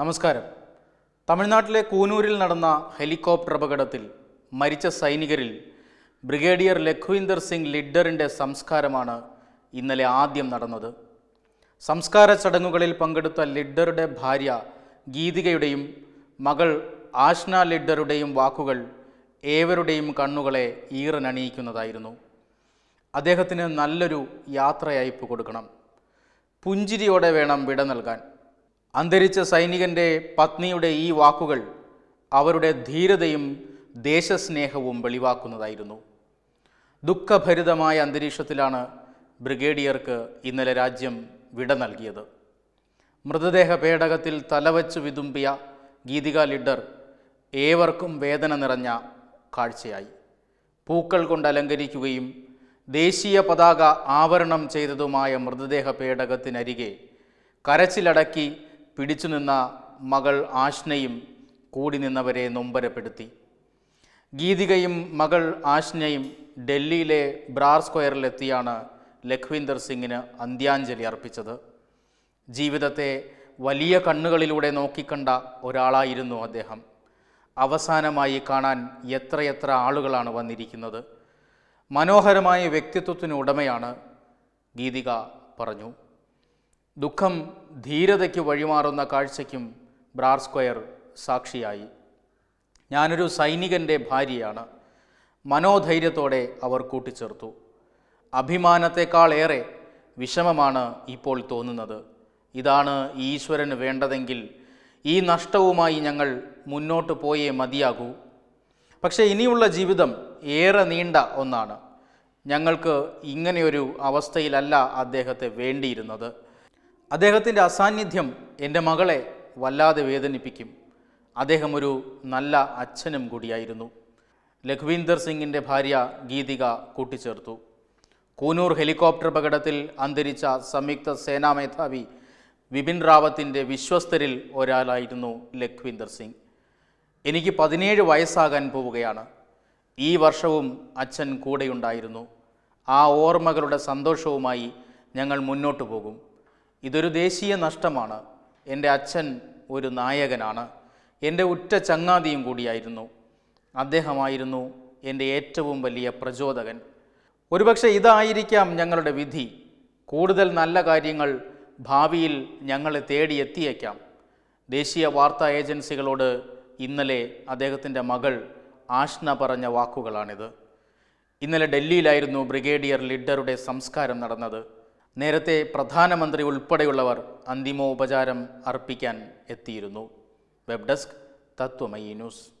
നമസ്കാരം തമിഴ്നാട്ടിലെ കൂനൂരിൽ നടന്ന ഹെലികോപ്റ്റർ അപകടത്തിൽ മരിച്ച സൈനികരിൽ ബ്രിഗേഡിയർ ലഖ്വീന്ദർ സിംഗ് ലിഡറിൻ്റെ സംസ്കാരമാണ് ഇന്നലെ ആദ്യം നടന്നത് സംസ്കാര ചടങ്ങുകളിൽ പങ്കെടുത്ത ലിഡറുടെ ഭാര്യ ഗീതികയുടെയും മകൾ ആഷ്ന ലിഡറുടെയും വാക്കുകൾ ഏവരുടെയും കണ്ണുകളെ ഈറനണിയിക്കുന്നതായിരുന്നു അദ്ദേഹത്തിന് നല്ലൊരു യാത്രയയപ്പ് കൊടുക്കണം പുഞ്ചിരിയോടെ വേണം വിട നൽകാൻ അന്തരിച്ച സൈനികൻ്റെ പത്നിയുടെ ഈ വാക്കുകൾ അവരുടെ ധീരതയും ദേശസ്നേഹവും വെളിവാക്കുന്നതായിരുന്നു ദുഃഖഭരിതമായ അന്തരീക്ഷത്തിലാണ് ബ്രിഗേഡിയർക്ക് ഇന്നലെ രാജ്യം വിട നൽകിയത് മൃതദേഹ പേടകത്തിൽ തലവച്ച് വിതുമ്പിയ ഗീതിക ലിഡർ ഏവർക്കും വേദന നിറഞ്ഞ കാഴ്ചയായി പൂക്കൾ കൊണ്ട് അലങ്കരിക്കുകയും ദേശീയ പതാക ആവരണം ചെയ്തതുമായ മൃതദേഹ പേടകത്തിനരികെ കരച്ചിലടക്കി പിടിച്ചു നിന്ന മകൾ ആഷ്നയും കൂടി നിന്നവരെ നൊമ്പരപ്പെടുത്തി ഗീതികയും മകൾ ആഷ്നയും ഡൽഹിയിലെ ബ്രാർ സ്ക്വയറിലെത്തിയാണ് ലഖ്വിന്ദർ സിംഗിന് അന്ത്യാഞ്ജലി അർപ്പിച്ചത് ജീവിതത്തെ വലിയ കണ്ണുകളിലൂടെ നോക്കിക്കണ്ട ഒരാളായിരുന്നു അദ്ദേഹം അവസാനമായി കാണാൻ എത്രയെത്ര ആളുകളാണ് വന്നിരിക്കുന്നത് മനോഹരമായ വ്യക്തിത്വത്തിന് ഉടമയാണ് ഗീതിക പറഞ്ഞു ദുഃഖം ധീരതയ്ക്ക് വഴിമാറുന്ന കാഴ്ചയ്ക്കും ബ്രാർ സ്ക്വയർ സാക്ഷിയായി ഞാനൊരു സൈനികൻ്റെ ഭാര്യയാണ് മനോധൈര്യത്തോടെ അവർ കൂട്ടിച്ചേർത്തു അഭിമാനത്തെക്കാളേറെ വിഷമമാണ് ഇപ്പോൾ തോന്നുന്നത് ഇതാണ് ഈശ്വരന് വേണ്ടതെങ്കിൽ ഈ നഷ്ടവുമായി ഞങ്ങൾ മുന്നോട്ട് പോയേ മതിയാകൂ പക്ഷേ ഇനിയുള്ള ജീവിതം ഏറെ നീണ്ട ഒന്നാണ് ഞങ്ങൾക്ക് ഇങ്ങനെയൊരു അവസ്ഥയിലല്ല അദ്ദേഹത്തെ വേണ്ടിയിരുന്നത് അദ്ദേഹത്തിൻ്റെ അസാന്നിധ്യം എൻ്റെ മകളെ വല്ലാതെ വേദനിപ്പിക്കും അദ്ദേഹം ഒരു നല്ല അച്ഛനും കൂടിയായിരുന്നു ലഖ്വീന്ദർ സിംഗിൻ്റെ ഭാര്യ ഗീതിക കൂട്ടിച്ചേർത്തു കൂനൂർ ഹെലികോപ്റ്റർ അപകടത്തിൽ അന്തരിച്ച സംയുക്ത സേനാ മേധാവി വിപിൻ റാവത്തിൻ്റെ വിശ്വസ്തരിൽ ഒരാളായിരുന്നു ലഖ്വീന്ദർ സിംഗ് എനിക്ക് പതിനേഴ് വയസ്സാകാൻ പോവുകയാണ് ഈ വർഷവും അച്ഛൻ കൂടെയുണ്ടായിരുന്നു ആ ഓർമ്മകളുടെ സന്തോഷവുമായി ഞങ്ങൾ മുന്നോട്ടു പോകും ഇതൊരു ദേശീയ നഷ്ടമാണ് എൻ്റെ അച്ഛൻ ഒരു നായകനാണ് എൻ്റെ ഉറ്റ ചങ്ങാതിയും കൂടിയായിരുന്നു അദ്ദേഹമായിരുന്നു എൻ്റെ ഏറ്റവും വലിയ പ്രചോദകൻ ഒരുപക്ഷെ ഇതായിരിക്കാം ഞങ്ങളുടെ വിധി കൂടുതൽ നല്ല കാര്യങ്ങൾ ഭാവിയിൽ ഞങ്ങളെ തേടിയെത്തിയേക്കാം ദേശീയ വാർത്താ ഏജൻസികളോട് ഇന്നലെ അദ്ദേഹത്തിൻ്റെ മകൾ ആഷ്ന പറഞ്ഞ വാക്കുകളാണിത് ഇന്നലെ ഡൽഹിയിലായിരുന്നു ബ്രിഗേഡിയർ ലിഡറുടെ സംസ്കാരം നടന്നത് നേരത്തെ പ്രധാനമന്ത്രി ഉൾപ്പെടെയുള്ളവർ അന്തിമോപചാരം അർപ്പിക്കാൻ എത്തിയിരുന്നു വെബ് ഡെസ്ക് തത്വമയി ന്യൂസ്